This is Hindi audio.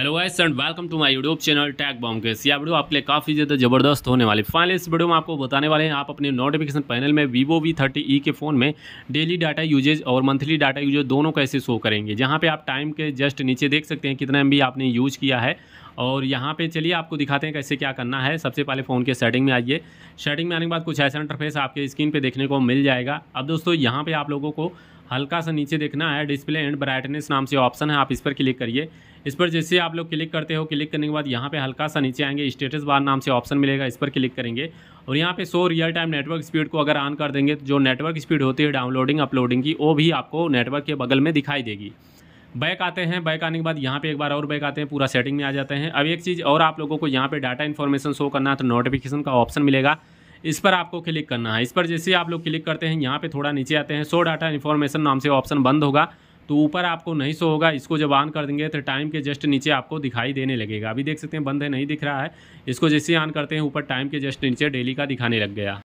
hello guys and welcome to my YouTube channel tag bomb के ये वीडियो आपके लिए काफ़ी ज़्यादा जबरदस्त होने वाली फाइनली इस वीडियो में आपको बताने वाले हैं आप अपने नोटिफिकेशन पैनल में वीवो वी थर्टी ई के फ़ोन में डेली डाटा यूजेज और मंथली डाटा यूजेज दोनों कैसे शो करेंगे जहाँ पर आप टाइम के जस्ट नीचे देख सकते हैं कितना एम आपने यूज़ किया है और यहाँ पे चलिए आपको दिखाते हैं कैसे क्या करना है सबसे पहले फ़ोन के सेटिंग में आइए सेटिंग में आने के बाद कुछ ऐसा इंटरफेस आपके स्क्रीन पे देखने को मिल जाएगा अब दोस्तों यहाँ पे आप लोगों को हल्का सा नीचे देखना है डिस्प्ले एंड ब्राइटनेस नाम से ऑप्शन है आप इस पर क्लिक करिए इस पर जैसे आप लोग क्लिक करते हो क्लिक करने के बाद यहाँ पे हल्का सा नीचे आएंगे स्टेटस बार नाम से ऑप्शन मिलेगा इस पर क्लिक करेंगे और यहाँ पे show real time network speed को अगर ऑन कर देंगे तो जो नेटवर्क स्पीड होती है डाउनलोडिंग अपलोडिंग की वो भी आपको नेटवर्क के बगल में दिखाई देगी बैक आते हैं बैक आने के बाद यहाँ पे एक बार और बैक आते हैं पूरा सेटिंग में आ जाते हैं अब एक चीज़ और आप लोगों को यहाँ पे डाटा इन्फॉर्मेशन शो करना है तो नोटिफिकेशन का ऑप्शन मिलेगा इस पर आपको क्लिक करना है इस पर जैसे आप लोग क्लिक करते हैं यहाँ पे थोड़ा नीचे आते हैं शो डाटा इन्फॉर्मेशन नाम से ऑप्शन बंद होगा तो ऊपर आपको नहीं शो होगा इसको जब ऑन कर देंगे तो टाइम के जस्ट नीचे आपको दिखाई देने लगेगा अभी देख सकते हैं बंद है नहीं दिख रहा है इसको जैसे ऑन करते हैं ऊपर टाइम के जस्ट नीचे डेली का दिखाने लग गया